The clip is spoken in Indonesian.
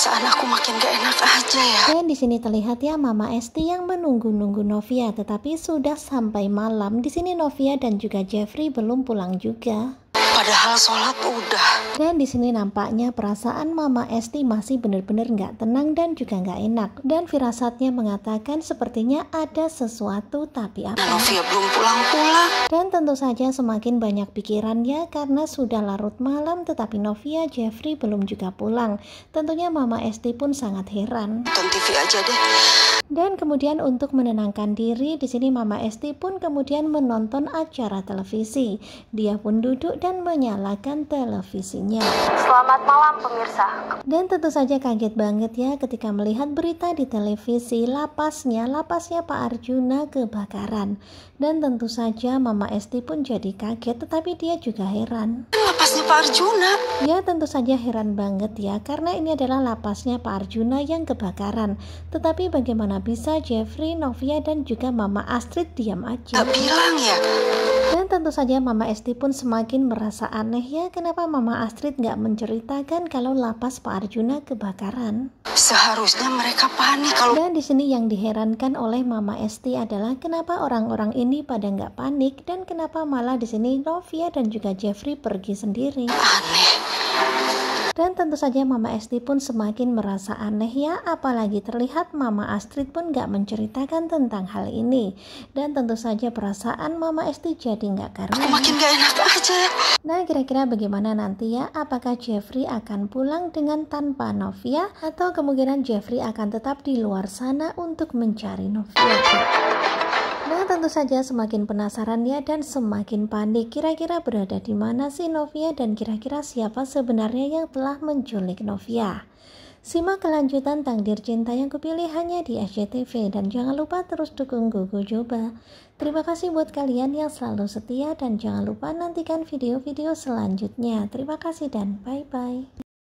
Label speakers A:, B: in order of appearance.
A: perasaan aku makin gak enak aja ya. Dan di sini terlihat ya Mama Esti yang menunggu-nunggu Novia, tetapi sudah sampai malam. Di sini Novia dan juga Jeffrey belum pulang juga. Padahal sholat udah. Dan di sini nampaknya perasaan Mama Esti masih benar-benar nggak tenang dan juga nggak enak. Dan firasatnya mengatakan sepertinya ada sesuatu tapi apa? Novia belum pulang-pulang. Dan tentu saja semakin banyak pikirannya karena sudah larut malam tetapi Novia Jeffrey belum juga pulang. Tentunya Mama Esti pun sangat heran. Tonton TV aja deh. Dan kemudian untuk menenangkan diri, di sini Mama Esti pun kemudian menonton acara televisi. Dia pun duduk dan menyalakan televisinya. Selamat malam pemirsa. Dan tentu saja kaget banget ya ketika melihat berita di televisi lapasnya, lapasnya Pak Arjuna kebakaran. Dan tentu saja Mama Esti pun jadi kaget tetapi dia juga heran. Lapasnya Pak Arjuna? Ya tentu saja heran banget ya karena ini adalah lapasnya Pak Arjuna yang kebakaran. Tetapi bagaimana bisa Jeffrey, Novia, dan juga Mama Astrid diam aja. Gak bilang ya? Dan tentu saja Mama Esti pun semakin merasa aneh ya kenapa Mama Astrid nggak menceritakan kalau lapas Pak Arjuna kebakaran. Seharusnya mereka panik kalau... Dan di sini yang diherankan oleh Mama Esti adalah kenapa orang-orang ini pada nggak panik dan kenapa malah di sini Novia dan juga Jeffrey pergi sendiri. Aneh. Dan tentu saja Mama Esti pun semakin merasa aneh ya, apalagi terlihat Mama Astrid pun gak menceritakan tentang hal ini. Dan tentu saja perasaan Mama Esti jadi gak karuan. makin gak enak aja Nah kira-kira bagaimana nanti ya, apakah Jeffrey akan pulang dengan tanpa Novia? Atau kemungkinan Jeffrey akan tetap di luar sana untuk mencari Novia? Nah, tentu saja semakin penasaran ya dan semakin panik. Kira-kira berada di mana si Novia dan kira-kira siapa sebenarnya yang telah menculik Novia? Simak kelanjutan Takdir Cinta yang kupilih hanya di SCTV dan jangan lupa terus dukung Gogo Joba. Terima kasih buat kalian yang selalu setia dan jangan lupa nantikan video-video selanjutnya. Terima kasih dan bye-bye.